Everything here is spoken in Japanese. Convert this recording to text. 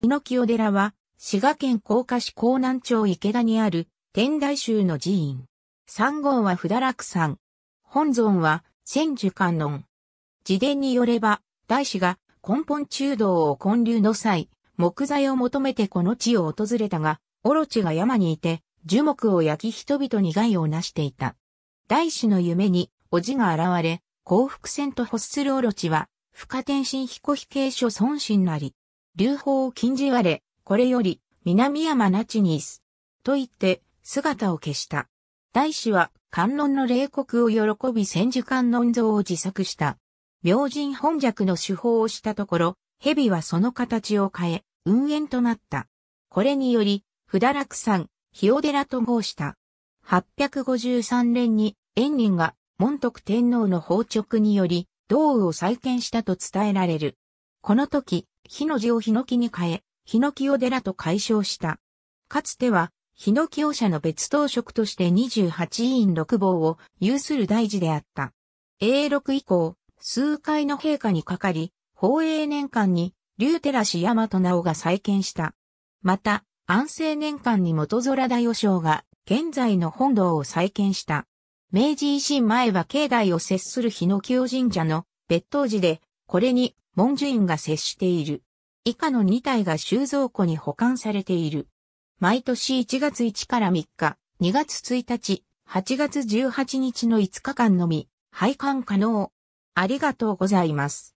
猪木寺は、滋賀県甲賀市江南町池田にある天台宗の寺院。三号は札楽落山。本尊は千寿観音。自伝によれば、大師が根本中道を建立の際、木材を求めてこの地を訪れたが、オロチが山にいて、樹木を焼き人々に害をなしていた。大師の夢に、おじが現れ、幸福船と欲するオロチは、不可転身彦比継所尊心なり、流法禁じわれ、これより、南山那智にす。と言って、姿を消した。大使は、観音の冷酷を喜び千手観音像を自作した。明神本尺の手法をしたところ、蛇はその形を変え、運営となった。これにより、札楽山、日お寺と号した。853年に、縁人が、門徳天皇の宝直により、道雨を再建したと伝えられる。この時、ヒノジをヒノキに変え、ヒノキを寺と解消した。かつては、ヒノキを社の別当職として28院6坊を有する大事であった。永禄以降、数回の陛下にかかり、宝永年間に、竜寺らし大和直が再建した。また、安政年間に元空大和尚が、現在の本堂を再建した。明治維新前は境内を接する日木を神社の別当寺で、これに文殊院が接している。以下の2体が収蔵庫に保管されている。毎年1月1から3日、2月1日、8月18日の5日間のみ、配管可能。ありがとうございます。